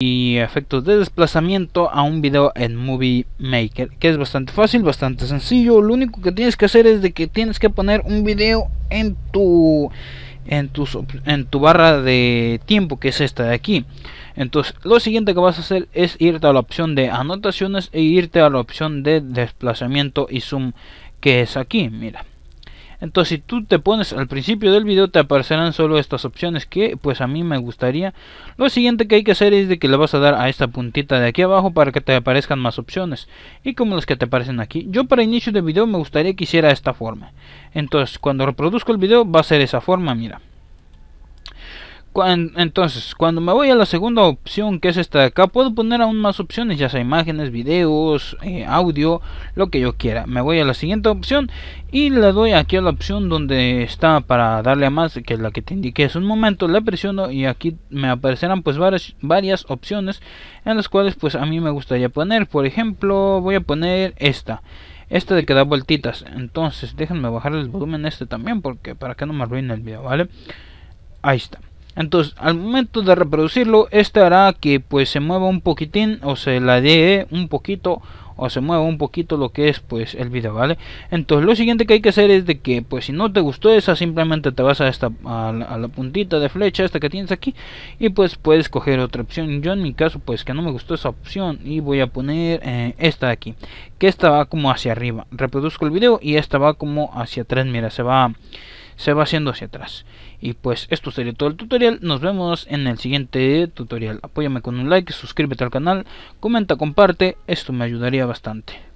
y efectos de desplazamiento a un video en Movie Maker que es bastante fácil, bastante sencillo lo único que tienes que hacer es de que tienes que poner un video en tu en tu, en tu barra de tiempo que es esta de aquí entonces lo siguiente que vas a hacer es irte a la opción de anotaciones e irte a la opción de desplazamiento y zoom que es aquí, mira entonces si tú te pones al principio del video te aparecerán solo estas opciones que pues a mí me gustaría. Lo siguiente que hay que hacer es de que le vas a dar a esta puntita de aquí abajo para que te aparezcan más opciones. Y como las que te aparecen aquí. Yo para inicio de video me gustaría que hiciera esta forma. Entonces cuando reproduzco el video va a ser esa forma, mira. Entonces, cuando me voy a la segunda opción, que es esta de acá, puedo poner aún más opciones, ya sea imágenes, videos, eh, audio, lo que yo quiera. Me voy a la siguiente opción y le doy aquí a la opción donde está para darle a más, que es la que te indiqué hace un momento. Le presiono y aquí me aparecerán pues varias, varias opciones en las cuales pues a mí me gustaría poner. Por ejemplo, voy a poner esta. Esta de que da vueltitas. Entonces, déjenme bajar el volumen este también porque para que no me arruine el video, ¿vale? Ahí está entonces al momento de reproducirlo este hará que pues se mueva un poquitín o se la dé un poquito o se mueva un poquito lo que es pues el video vale entonces lo siguiente que hay que hacer es de que pues si no te gustó esa simplemente te vas a esta a la, puntita de flecha esta que tienes aquí y pues puedes coger otra opción yo en mi caso pues que no me gustó esa opción y voy a poner eh, esta de aquí que esta va como hacia arriba reproduzco el video y esta va como hacia atrás mira se va se va haciendo hacia atrás. Y pues esto sería todo el tutorial, nos vemos en el siguiente tutorial. Apóyame con un like, suscríbete al canal, comenta, comparte, esto me ayudaría bastante.